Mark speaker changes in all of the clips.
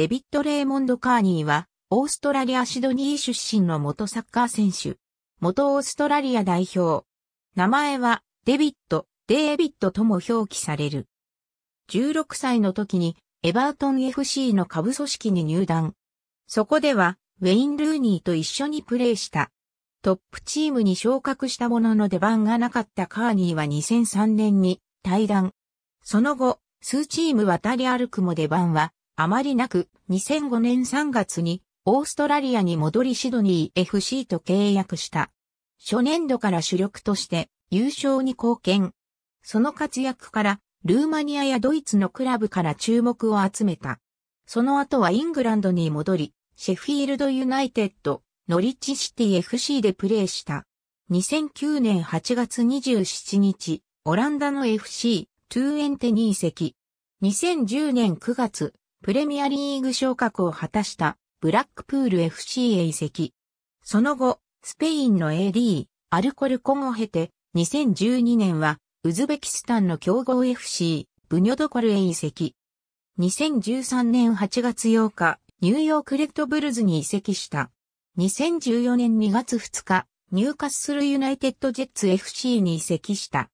Speaker 1: デビッド・レーモンド・カーニーは、オーストラリア・シドニー出身の元サッカー選手。元オーストラリア代表。名前は、デビッド、デービッドとも表記される。16歳の時に、エバートン FC の下部組織に入団。そこでは、ウェイン・ルーニーと一緒にプレーした。トップチームに昇格したものの出番がなかったカーニーは2003年に退団。その後、数チーム渡り歩くも出番はあまりなく、2005年3月にオーストラリアに戻りシドニー FC と契約した。初年度から主力として優勝に貢献。その活躍から、ルーマニアやドイツのクラブから注目を集めた。その後はイングランドに戻り、シェフィールドユナイテッド、ノリッチシティ FC でプレーした。2009年8月27日、オランダの FC、トゥーエンテに移籍。2010年9月、プレミアリーグ昇格を果たしたブラックプール FC へ移籍。その後、スペインの AD、アルコルコンを経て、2012年は、ウズベキスタンの強豪 FC、ブニョドコルへ移籍。2013年8月8日、ニューヨークレッドブルズに移籍した。2014年2月2日、入荷するユナイテッドジェッツ FC に移籍した。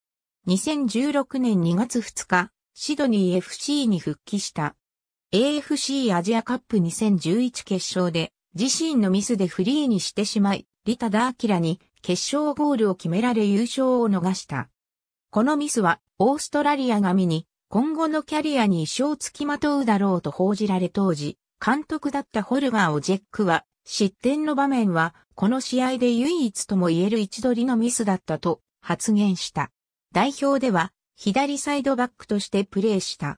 Speaker 1: 2016年2月2日、シドニー FC に復帰した。AFC アジアカップ2011決勝で自身のミスでフリーにしてしまい、リタダ・アキラに決勝ゴールを決められ優勝を逃した。このミスはオーストラリアが見に今後のキャリアに一生付きまとうだろうと報じられ当時、監督だったホルガー・オジェックは失点の場面はこの試合で唯一とも言える位置取りのミスだったと発言した。代表では左サイドバックとしてプレーした。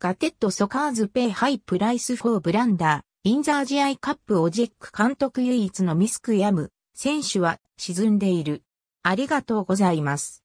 Speaker 1: ガテッドソカーズペイハイプライスフォーブランダー、インザージアイカップオジェック監督唯一のミスクヤム、選手は沈んでいる。ありがとうございます。